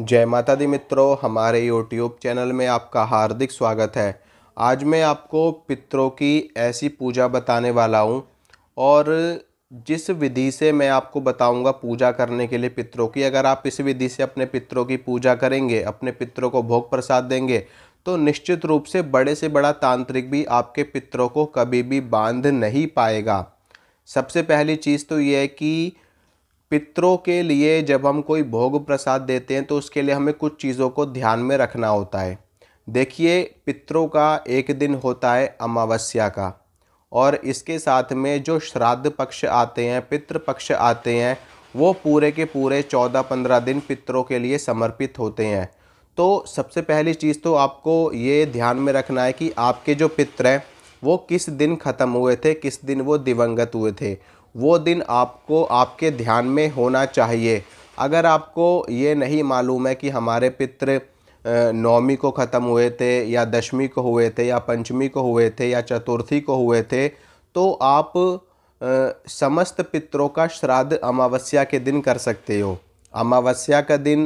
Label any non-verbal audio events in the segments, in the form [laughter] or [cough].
जय माता दी मित्रों हमारे यूट्यूब चैनल में आपका हार्दिक स्वागत है आज मैं आपको पितरों की ऐसी पूजा बताने वाला हूँ और जिस विधि से मैं आपको बताऊंगा पूजा करने के लिए पितरों की अगर आप इस विधि से अपने पितरों की पूजा करेंगे अपने पितरों को भोग प्रसाद देंगे तो निश्चित रूप से बड़े से बड़ा तांत्रिक भी आपके पितरों को कभी भी बांध नहीं पाएगा सबसे पहली चीज़ तो ये है कि पितरों के लिए जब हम कोई भोग प्रसाद देते हैं तो उसके लिए हमें कुछ चीज़ों को ध्यान में रखना होता है देखिए पितरों का एक दिन होता है अमावस्या का और इसके साथ में जो श्राद्ध पक्ष आते हैं पितृ पक्ष आते हैं वो पूरे के पूरे चौदह पंद्रह दिन पितरों के लिए समर्पित होते हैं तो सबसे पहली चीज़ तो आपको ये ध्यान में रखना है कि आपके जो पित्र हैं वो किस दिन ख़त्म हुए थे किस दिन वो दिवंगत हुए थे वो दिन आपको आपके ध्यान में होना चाहिए अगर आपको ये नहीं मालूम है कि हमारे पितृ नौमी को ख़त्म हुए थे या दशमी को हुए थे या पंचमी को हुए थे या चतुर्थी को हुए थे तो आप समस्त पितरों का श्राद्ध अमावस्या के दिन कर सकते हो अमावस्या का दिन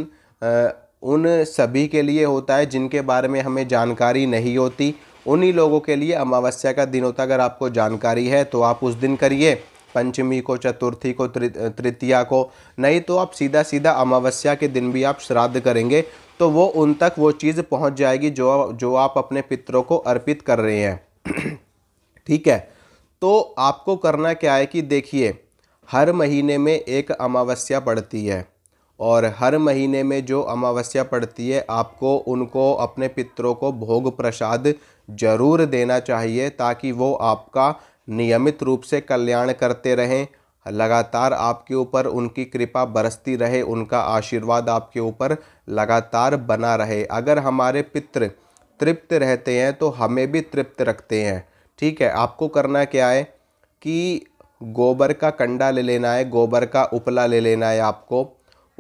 उन सभी के लिए होता है जिनके बारे में हमें जानकारी नहीं होती उन्हीं लोगों के लिए अमावस्या का दिन होता है अगर आपको जानकारी है तो आप उस दिन करिए पंचमी को चतुर्थी को तृतीया को नहीं तो आप सीधा सीधा अमावस्या के दिन भी आप श्राद्ध करेंगे तो वो उन तक वो चीज़ पहुंच जाएगी जो जो आप अपने पितरों को अर्पित कर रहे हैं [clears throat] ठीक है तो आपको करना क्या है कि देखिए हर महीने में एक अमावस्या पड़ती है और हर महीने में जो अमावस्या पड़ती है आपको उनको अपने पितरों को भोग प्रसाद जरूर देना चाहिए ताकि वो आपका नियमित रूप से कल्याण करते रहें लगातार आपके ऊपर उनकी कृपा बरसती रहे उनका आशीर्वाद आपके ऊपर लगातार बना रहे अगर हमारे पितृ तृप्त रहते हैं तो हमें भी तृप्त रखते हैं ठीक है आपको करना क्या है कि गोबर का कंडा ले लेना है गोबर का उपला ले लेना है आपको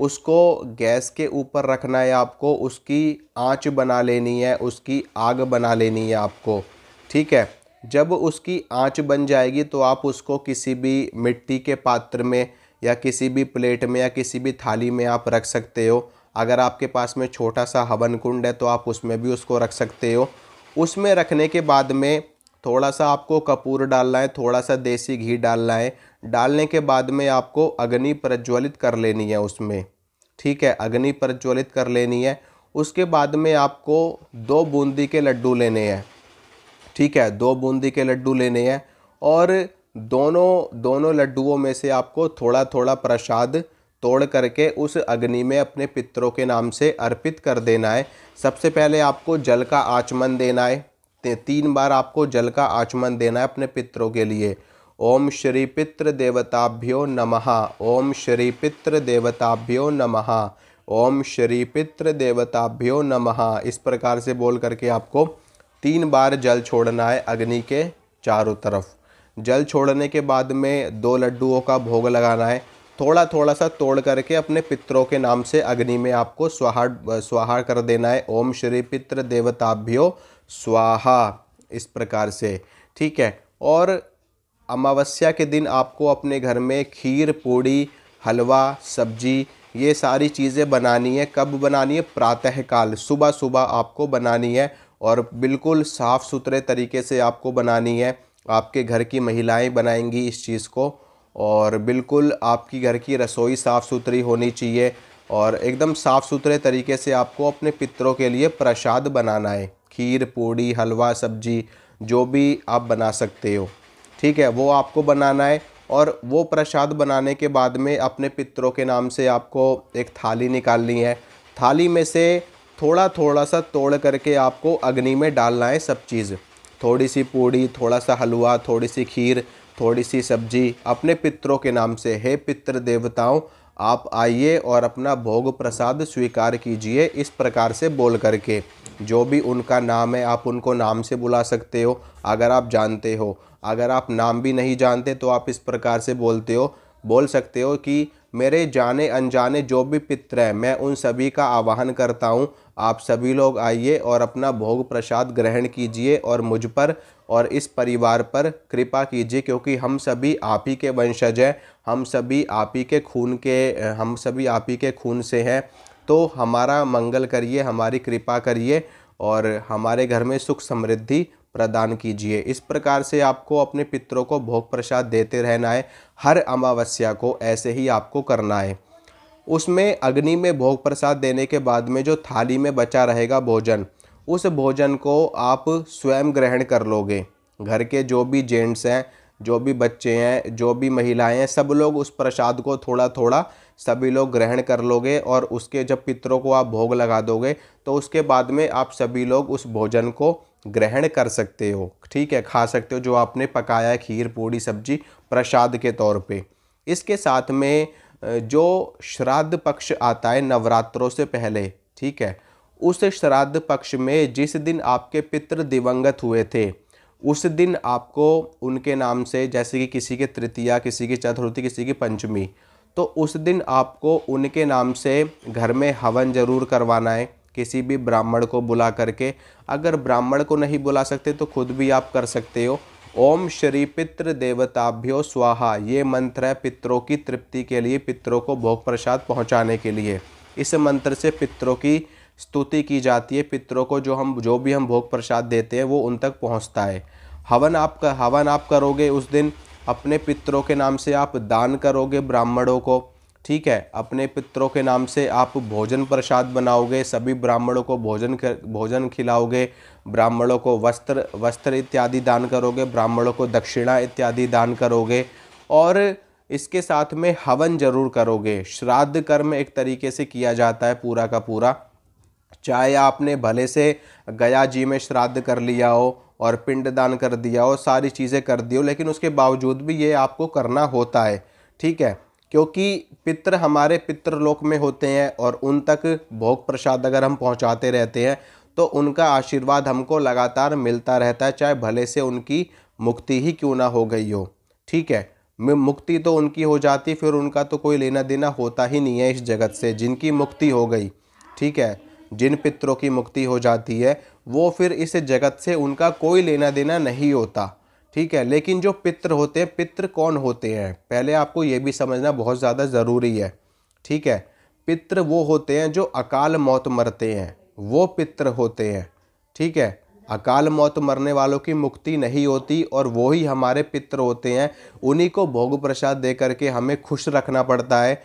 उसको गैस के ऊपर रखना है आपको उसकी आँच बना लेनी है उसकी आग बना लेनी है आपको ठीक है जब उसकी आँच बन जाएगी तो आप उसको किसी भी मिट्टी के पात्र में या किसी भी प्लेट में या किसी भी थाली में आप रख सकते हो अगर आपके पास में छोटा सा हवन कुंड है तो आप उसमें भी उसको रख सकते हो उसमें रखने के बाद में थोड़ा सा आपको कपूर डालना है थोड़ा सा देसी घी डालना है डालने के बाद में आपको अग्नि प्रज्वलित कर लेनी है उसमें ठीक है अग्नि प्रज्वलित कर लेनी है उसके बाद में आपको दो बूंदी के लड्डू लेने हैं ठीक है दो बूंदी के लड्डू लेने हैं और दोनों दोनों लड्डुओं में से आपको थोड़ा थोड़ा प्रसाद तोड़ करके उस अग्नि में अपने पितरों के नाम से अर्पित कर देना है सबसे पहले आपको जल का आचमन देना है तीन बार आपको जल का आचमन देना है अपने पितरों के लिए ओम श्री पितृ देवताभ्यो नमः ओम श्री पितृ देवताभ्यो नमः ओम श्री पितृ देवताभ्यो नमः इस प्रकार से बोल करके आपको तीन बार जल छोड़ना है अग्नि के चारों तरफ जल छोड़ने के बाद में दो लड्डुओं का भोग लगाना है थोड़ा थोड़ा सा तोड़ करके अपने पितरों के नाम से अग्नि में आपको स्वाहा स्वाहा कर देना है ओम श्री पितृ देवताभ्यो स्वाहा इस प्रकार से ठीक है और अमावस्या के दिन आपको अपने घर में खीर पूड़ी हलवा सब्जी ये सारी चीज़ें बनानी है कब बनानी है प्रातःकाल सुबह सुबह आपको बनानी है और बिल्कुल साफ़ सुथरे तरीके से आपको बनानी है आपके घर की महिलाएं बनाएंगी इस चीज़ को और बिल्कुल आपकी घर की रसोई साफ़ सुथरी होनी चाहिए और एकदम साफ़ सुथरे तरीके से आपको अपने पितरों के लिए प्रसाद बनाना है खीर पूड़ी हलवा सब्जी जो भी आप बना सकते हो ठीक है वो आपको बनाना है और वो प्रसाद बनाने के बाद में अपने पितरों के नाम से आपको एक थाली निकालनी है थाली में से थोड़ा थोड़ा सा तोड़ करके आपको अग्नि में डालना है सब चीज़ थोड़ी सी पूड़ी थोड़ा सा हलवा थोड़ी सी खीर थोड़ी सी सब्जी अपने पितरों के नाम से है पितृ देवताओं आप आइए और अपना भोग प्रसाद स्वीकार कीजिए इस प्रकार से बोल करके जो भी उनका नाम है आप उनको नाम से बुला सकते हो अगर आप जानते हो अगर आप नाम भी नहीं जानते तो आप इस प्रकार से बोलते हो बोल सकते हो कि मेरे जाने अनजाने जो भी पित्र हैं मैं उन सभी का आवाहन करता हूँ आप सभी लोग आइए और अपना भोग प्रसाद ग्रहण कीजिए और मुझ पर और इस परिवार पर कृपा कीजिए क्योंकि हम सभी आप ही के वंशज हैं हम सभी आप ही के खून के हम सभी आप ही के खून से हैं तो हमारा मंगल करिए हमारी कृपा करिए और हमारे घर में सुख समृद्धि प्रदान कीजिए इस प्रकार से आपको अपने पितरों को भोग प्रसाद देते रहना है हर अमावस्या को ऐसे ही आपको करना है उसमें अग्नि में भोग प्रसाद देने के बाद में जो थाली में बचा रहेगा भोजन उस भोजन को आप स्वयं ग्रहण कर लोगे घर के जो भी जेंट्स हैं जो भी बच्चे हैं जो भी महिलाएं हैं सब लोग उस प्रसाद को थोड़ा थोड़ा सभी लोग ग्रहण कर लोगे और उसके जब पितरों को आप भोग लगा दोगे तो उसके बाद में आप सभी लोग उस भोजन को ग्रहण कर सकते हो ठीक है खा सकते हो जो आपने पकाया है खीर पूड़ी सब्जी प्रसाद के तौर पे इसके साथ में जो श्राद्ध पक्ष आता है नवरात्रों से पहले ठीक है उस श्राद्ध पक्ष में जिस दिन आपके पितृ दिवंगत हुए थे उस दिन आपको उनके नाम से जैसे कि किसी के तृतीया किसी की चतुर्थी किसी की पंचमी तो उस दिन आपको उनके नाम से घर में हवन जरूर करवाना है किसी भी ब्राह्मण को बुला करके अगर ब्राह्मण को नहीं बुला सकते तो खुद भी आप कर सकते हो ओम श्री पितृ देवताभ्यो स्वाहा ये मंत्र है पितरों की तृप्ति के लिए पितरों को भोग प्रसाद पहुंचाने के लिए इस मंत्र से पितरों की स्तुति की जाती है पितरों को जो हम जो भी हम भोग प्रसाद देते हैं वो उन तक पहुंचता है हवन आप हवन आप करोगे उस दिन अपने पितरों के नाम से आप दान करोगे ब्राह्मणों को ठीक है अपने पितरों के नाम से आप भोजन प्रसाद बनाओगे सभी ब्राह्मणों को भोजन कर भोजन खिलाओगे ब्राह्मणों को वस्त्र वस्त्र इत्यादि दान करोगे ब्राह्मणों को दक्षिणा इत्यादि दान करोगे और इसके साथ में हवन जरूर करोगे श्राद्ध कर्म एक तरीके से किया जाता है पूरा का पूरा चाहे आपने भले से गया जी में श्राद्ध कर लिया हो और पिंड दान कर दिया हो सारी चीज़ें कर दी हो लेकिन उसके बावजूद भी ये आपको करना होता है ठीक है क्योंकि पितर हमारे पितृलोक में होते हैं और उन तक भोग प्रसाद अगर हम पहुंचाते रहते हैं तो उनका आशीर्वाद हमको लगातार मिलता रहता है चाहे भले से उनकी मुक्ति ही क्यों ना हो गई हो ठीक है मुक्ति तो उनकी हो जाती फिर उनका तो कोई लेना देना होता ही नहीं है इस जगत से जिनकी मुक्ति हो गई ठीक है जिन पितरों की मुक्ति हो जाती है वो फिर इस जगत से उनका कोई लेना देना नहीं होता ठीक है लेकिन जो पित्र होते हैं पित्र कौन होते हैं पहले आपको ये भी समझना बहुत ज़्यादा ज़रूरी है ठीक है पित्र वो होते हैं जो अकाल मौत मरते हैं वो पित्र होते हैं ठीक है अकाल मौत मरने वालों की मुक्ति नहीं होती और वो ही हमारे पित्र होते हैं उन्हीं को भोग प्रसाद दे करके हमें खुश रखना पड़ता है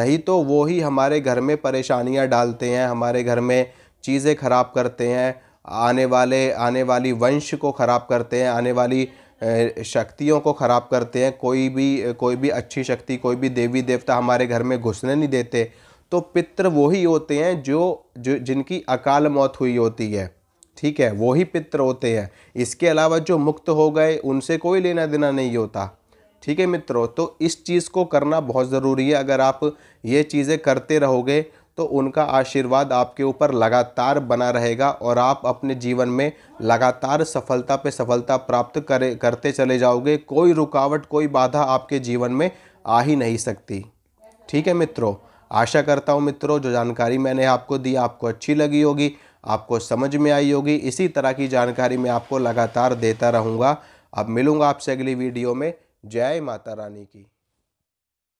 नहीं तो वो ही हमारे घर में परेशानियां डालते हैं हमारे घर में चीज़ें खराब करते हैं आने वाले आने वाली वंश को ख़राब करते हैं आने वाली शक्तियों को ख़राब करते हैं कोई भी कोई भी अच्छी शक्ति कोई भी देवी देवता हमारे घर में घुसने नहीं देते तो पित्र वही होते हैं जो जो जिनकी अकाल मौत हुई होती है ठीक है वही पित्र होते हैं इसके अलावा जो मुक्त हो गए उनसे कोई लेना देना नहीं होता ठीक है मित्रों तो इस चीज़ को करना बहुत ज़रूरी है अगर आप ये चीज़ें करते रहोगे तो उनका आशीर्वाद आपके ऊपर लगातार बना रहेगा और आप अपने जीवन में लगातार सफलता पे सफलता प्राप्त करे करते चले जाओगे कोई रुकावट कोई बाधा आपके जीवन में आ ही नहीं सकती ठीक है मित्रों आशा करता हूँ मित्रों जो जानकारी मैंने आपको दी आपको अच्छी लगी होगी आपको समझ में आई होगी इसी तरह की जानकारी मैं आपको लगातार देता रहूँगा अब मिलूँगा आपसे अगली वीडियो में जय माता रानी की